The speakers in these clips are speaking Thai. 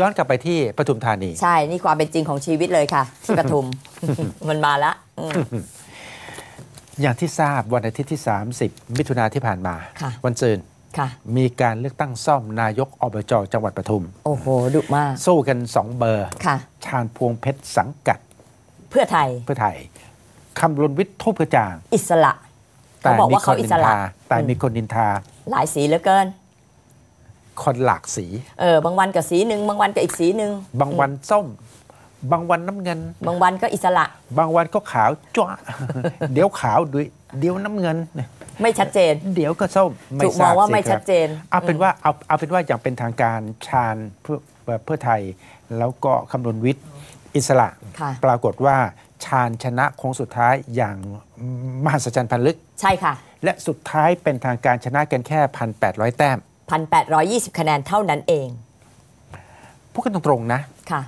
ย้อนกลับไปที่ปทุมธานีใช่ นี่ความเป็นจริงของชีวิตเลยค่ะ ที่ปทุมมันมาละอย่างที่ทราบวันอาทิตย์ที่ 30 มิถุนาที่ผ่านมา วันจืนมีการเลือกตั้งซ่อมนายกอบจจังหวัดปทุมโอ้โหดุมากสู้กัน 2 เบอร์ค่ะ ชาญพวงเพชรสังกัด เพื่อไทย เพื่อไทยคำรนวิทย์ทุพกระจ่างอิสระแต่มีคนอิสระแต่มีคนนินทา หลายสีเหลือเกินคนหลากสี เออ บางวันกับสีหนึ่ง บางวันกับอีกสีหนึ่ง บางวันส้ม บางวันน้ำเงิน บางวันก็อิสระ บางวันก็ขาวจ้าเดี๋ยวขาวด้วยเดี๋ยวน้ำเงินไม่ชัดเจน เดี๋ยวก็ส้มม่กมองว่าไม่ชัดเจน เอาเป็นว่าเอาเอาเป็นว่าอย่างเป็นทางการ ชาญเพื่อเพื่อไทย แล้วก็คำนวณวิทย์อิสระ ปรากฏว่า ชาญชนะโค้งสุดท้ายอย่างมหัศจรรย์พันลึก ใช่ค่ะ และสุดท้ายเป็นทางการชนะกันแค่พันแปดร้อยแต้ม1,820 คะแนนเท่านั้นเองพูดกันตรงๆนะค่ะ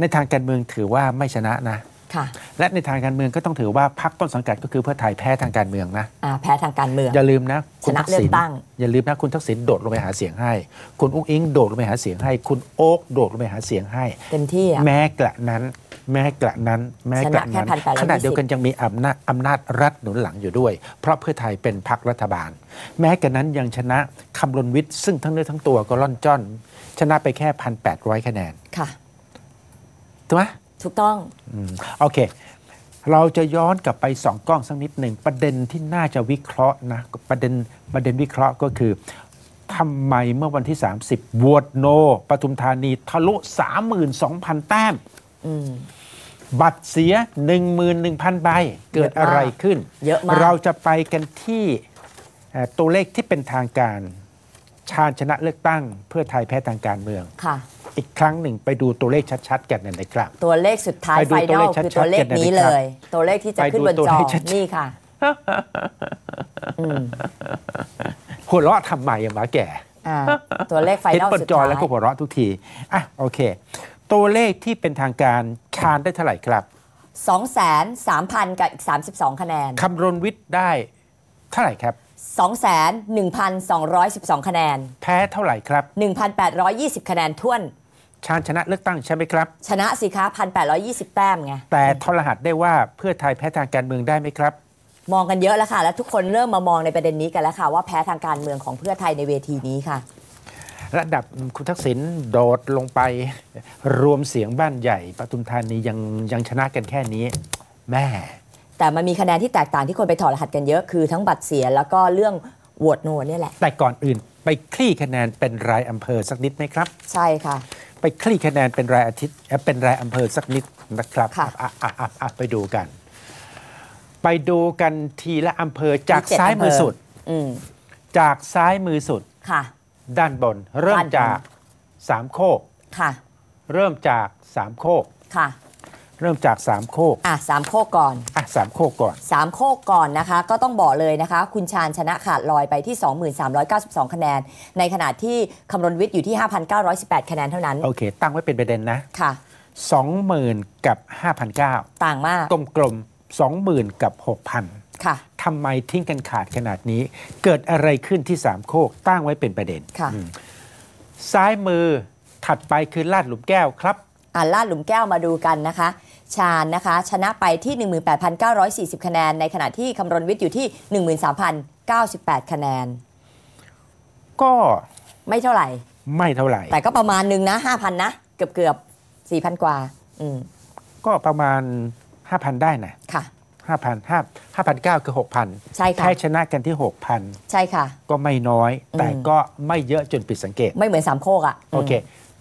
ในทางการเมืองถือว่าไม่ชนะนะค่ะและในทางการเมืองก็ต้องถือว่าพรรคต้นสังกัดก็คือเพื่อไทยแพ้ทางการเมืองนะอ่าแพ้ทางการเมือง อย่าลืมนะ คุณทักษิณ อย่าลืมนะ คุณทักษิณโดดลงไปหาเสียงให้ คุณอุ้งอิงโดดลงไปหาเสียงให้ คุณโอ๊กโดดลงไปหาเสียงให้ เต็มที่แม้กระนั้นแม้กระนั้นแม้กระนั้นขณะเดียวกันยังมีอำนาจอำนาจรัฐหนุนหลังอยู่ด้วย เพราะเพื่อไทยเป็นพรรครัฐบาล แม้กระนั้นยังชนะคำรณวิทย์ซึ่งทั้งเนื้อทั้งตัวก็ล่อนจ้อน ชนะไปแค่พันแปดร้อยคะแนน ค่ะถูกไหมถูกต้องโอเค เราจะย้อนกลับไปสองกล้องสักนิดหนึ่งประเด็นที่น่าจะวิเคราะห์นะประเด็นประเด็นวิเคราะห์ก็คือทำไมเมื่อวันที่ 30บวตโนปทุมธานีทะลุ32,000แต้มบัตรเสีย11,000ใบเกิดอะไรขึ้นเยอะมากเราจะไปกันที่ตัวเลขที่เป็นทางการชาญชนะเลือกตั้งเพื่อไทยแพ้ทางการเมืองค่ะ อีกครั้งหนึ่งไปดูตัวเลขชัดๆกันนะครับ ตัวเลขสุดท้ายไฟนอลคือตัวเลขนี้เลย ตัวเลขที่จะขึ้นบนจอ นี่ค่ะหัวเราะทำไมอะมาแก่ตัวเลขไฟนอลสุดท้ายเห็นบนจอแล้วก็หัวเราะทุกทีอ่ะโอเคตัวเลขที่เป็นทางการคานได้เท่าไหร่ครับ 2 3 0 0 0 กับอีก 32 คะแนนคำรณวิทย์ได้เท่าไหร่ครับ 2,1,212 คะแนน แพ้เท่าไหร่ครับ 1,820 คะแนนท่วน ชาญชนะเลือกตั้งใช่ไหมครับ ชนะสิคะ1,820 แต้มไง แต่ทรหัสได้ว่าเพื่อไทยแพ้ทางการเมืองได้ไหมครับ มองกันเยอะแล้วค่ะและทุกคนเริ่มมามองในประเด็นนี้กันแล้วค่ะว่าแพ้ทางการเมืองของเพื่อไทยในเวทีนี้ค่ะระดับคุณทักษิณโดดลงไปรวมเสียงบ้านใหญ่ปทุมธานียัง ยังชนะกันแค่นี้ แม่ แต่มันมีคะแนนที่แตกต่างที่คนไปถอดรหัสกันเยอะ คือทั้งบัตรเสียแล้วก็เรื่องโหวตโนนี่แหละแต่ก่อนอื่น ไปคลี่คะแนนเป็นรายอำเภอสักนิดไหมครับใช่ค่ะ ไปคลี่คะแนนเป็นรายอาทิตย์เป็นรายอำเภอสักนิดนะครับค่ะะะะะไปดูกัน ไปดูกันทีละอำเภอจากซ้ายมือสุดจากซ้ายมือสุดค่ะด้านบนเริ่มจากสามโคกค่ะ เริ่มจากสามโคกค่ะเริ่มจากสามโคกอ่ะสามโคกก่อนอ่ะสามโคกก่อนสามโคกก่อนนะคะ ก็ต้องบอกเลยนะคะ คุณชาญชนะขาดลอยไปที่ 2,392 คะแนน ในขณะที่คำรณวิทย์อยู่ที่ 5,918คะแนนเท่านั้น โอเค ตั้งไว้เป็นประเด็นนะค่ะ20,000กับ 5,900ต่างมากกลมๆ20,000 กับ 6,000ทำไมทิ้งกันขาดขนาดนี้ เกิดอะไรขึ้นที่สามโคกตั้งไว้เป็นประเด็นซ้ายมือถัดไปคือลาดหลุมแก้วครับ อ่าลาดหลุมแก้วมาดูกันนะคะ ชาญนะคะ ชนะไปที่ 18,940 คะแนน ในขณะที่คำรณวิทย์อยู่ที่ 13,098 คะแนน ก็ไม่เท่าไหร่ ไม่เท่าไหร่ แต่ก็ประมาณหนึ่งนะ 5,000 นะ เกือบเกือบ4,000 กว่า อืมก็ประมาณ5,000ได้นะ ค่ะห้าพันห้าห้าพันเก้าคือหกพันใช่ค่ะแพ้ชนะกันที่หกพันใช่ค่ะ ก็ไม่น้อย แต่ก็ไม่เยอะจนผิดสังเกต ไม่เหมือนสามโคกอ่ะ โอเค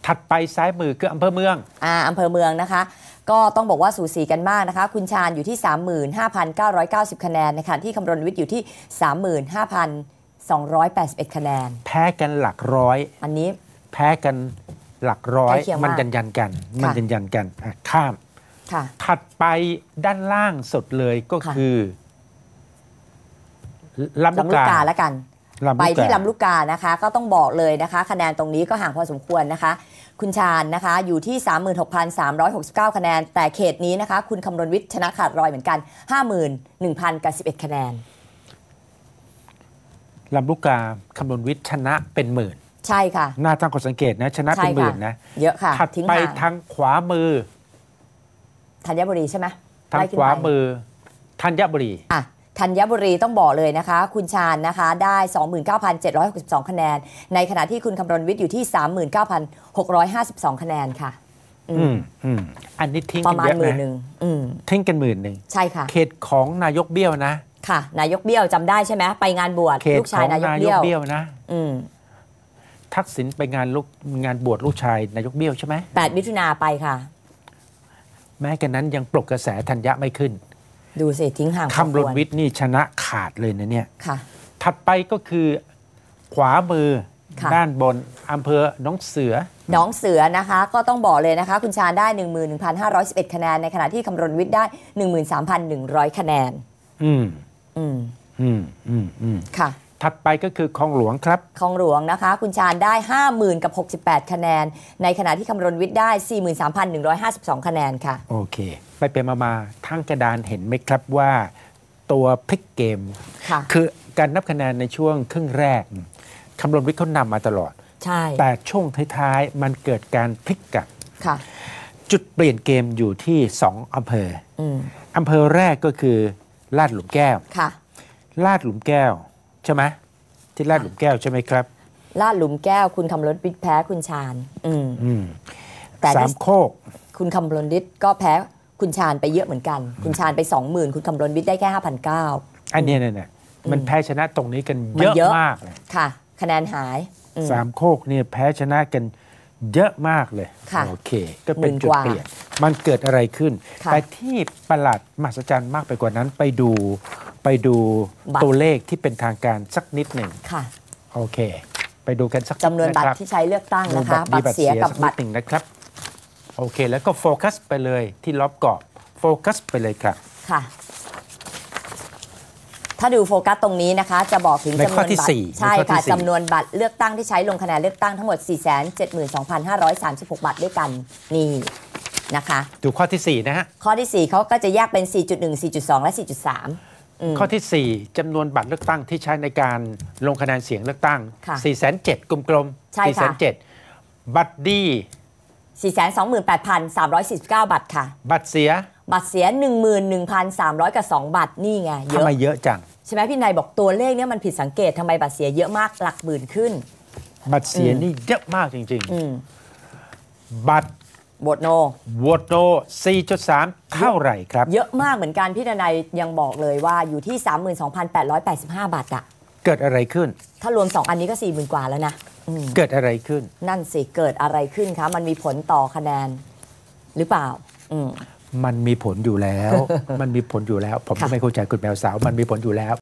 ถัดไปซ้ายมือคืออำเภอเมือง อ่าอำเภอเมืองนะคะ ก็ต้องบอกว่าสูสีกันมากนะคะ คุณชาญอยู่ที่ 35,990 คะแนนนะคะที่คำรณวิทย์อยู่ที่ 35,281 คะแนน แพ้กันหลักร้อย อันนี้แพ้กันหลักร้อย มันยันยันกัน มันยันยันกันข้ามถัดไปด้านล่างสุดเลยก็คือลำลูกกาแล้วกันไปที่ลำลูกกานะคะก็ต้องบอกเลยนะคะ คะแนนตรงนี้ก็ห่างพอสมควรนะคะ คุณชาญนะคะ อยู่ที่ 36,369 คะแนน แต่เขตนี้นะคะ คุณคำรณวิทย์ชนะขาดรอยเหมือนกัน51,000กับ11คะแนนลำลูกกาคำรณวิทย์ชนะเป็นหมื่นใช่ค่ะน่าตั้งข้อสังเกตนะชนะเป็นหมื่นนะเยอะค่ะถัดไปทางขวามือธัญบุรีใช่ไหมทางขวามือธัญบุรีอ่ะธัญบุรีต้องบอกเลยนะคะ คุณชาญนะคะ ได้ 29,762คะแนน ในขณะที่คุณคำรณวิทย์อยู่ที่ 39,652 คะแนนค่ะ อืมอืมอันนี้ทิ้งประมาณหมื่นหนึ่งทิ้งกันหมื่นหนึ่งใช่ค่ะ เขตของนายกเบี้ยวนะ ค่ะ นายกเบี้ยวจำได้ใช่ไหมไปงานบวชลูกชายนายกเบี้ยวนะอืมทักษิณไปงานลูกงานบวชลูกชายนายกเบี้ยวใช่ไหมแปดมิถุนาไปค่ะแม้กระนั้นยังปลุกกระแสธัญญะไม่ขึ้น ดูสิทิ้งห่างคำรณวิทย์นี่ชนะขาดเลยนะเนี่ย ค่ะ ถัดไปก็คือ ขวามือด้านบนอำเภอ น้องเสือ น้องเสือนะคะ ก็ต้องบอกเลยนะคะ คุณชาได้ 11,511 คะแนน ในขณะที่คำรณวิทย์ได้ 13,100 คะแนน อืม อืม อืม อืม ค่ะถัดไปก็คือคลองหลวงครับคลองหลวงนะคะ คุณชาญได้ 50,000 กับ 68 คะแนน ในขณะที่คำรณวิทย์ได้ 43,152 คะแนนค่ะโอเคไปเป็นมามาทั้งกระดานเห็นไหมครับว่าตัวพลิกเกมคคือการนับคะแนนในช่วงครึ่งแรกคำรณวิทย์เขานำมาตลอด ใช่ แต่ช่วงท้าย ๆ มันเกิดการพลิกกลับจุดเปลี่ยนเกมอยู่ที่สองอำเภอออำเภอแรกก็คือลาดหลุมแก้วลาดหลุมแก้วใช่ไหมที่ลาดหลุมแก้ว ใช่ไหมครับลาดหลุมแก้วคุณคำลดนพิษแพ้คุณชานอืมสามโคกคุณคำลดนิดก็แพ้คุณชานไปเยอะเหมือนกัน คุณชานไปสองหมื่นคุณคำลดนิดได้แค่ห้าพันเก้าอันนี้เนี่ยเนี่ยมันแพ้ชนะตรงนี้กันเยอะมากค่ะ คะแนนหายสามโคกเนี่ยแพ้ชนะกันเยอะมากเลยโอเค ก็เป็นจุดเปลี่ยนมันเกิดอะไรขึ้นแต่ที่ประหลาดมหัศจรรย์มากไปกว่านั้นไปดูไปดูตัวเลขที่เป็นทางการสักนิดหนึ่งค่ะ โอเค ไปดูกันสักจำนวนบัตรที่ใช้เลือกตั้งนะคะ บัตรเสียกับบัตรหนึ่งนะครับ โอเค แล้วก็โฟกัสไปเลยที่ล็อบกรอบโฟกัสไปเลยครับค่ะ ถ้าดูโฟกัสตรงนี้นะคะ จะบอกถึงจำนวนบัตรใช่ค่ะจำนวนบัตรเลือกตั้งที่ใช้ลงคะแนนเลือกตั้งทั้งหมด472,536บัตรด้วยกันนี่นะคะ ดูข้อที่ 4 นะฮะ ข้อที่ 4เขาก็จะแยกเป็น 4.1 4.2 และ 4.3ข้อที่ 4 จำนวนบัตรเลือกตั้งที่ใช้ในการลงคะแนนเสียงเลือกตั้ง4ี่แสนเจ็ดกลมกลมสี่แสนเจ็ดบัตรดี 4 2 8 3 4 9บัตรค่ะบัตรเสีย บัตรเสีย 11,300กับ2บัตรนี่ไงเยอะทำไมเยอะจัง ใช่ไหมพี่นายบอกตัวเลขเนี้ยมันผิดสังเกตทำไมบัตรเสียเยอะมากหลักหมื่นขึ้น บัตรเสียนี่เยอะมากจริงๆบัตรโหตโนโหตโน4.3เท่าไหร่ครับ เยอะมากเหมือนกันพี่ดนายยังบอกเลยว่าอยู่ที่ 32,885 บาทอะเกิดอะไรขึ้น ถ้ารวม 2 อันนี้ก็ 40,000 กว่าแล้วนะ เกิดอะไรขึ้น นั่นสิเกิดอะไรขึ้นคะมันมีผลต่อคะแนน หรือเปล่าอืมมันมีผลอยู่แล้ว มันมีผลอยู่แล้วผมก็ไม่เข้าใจคุณแมวสาวมันมีผลอยู่แล้ว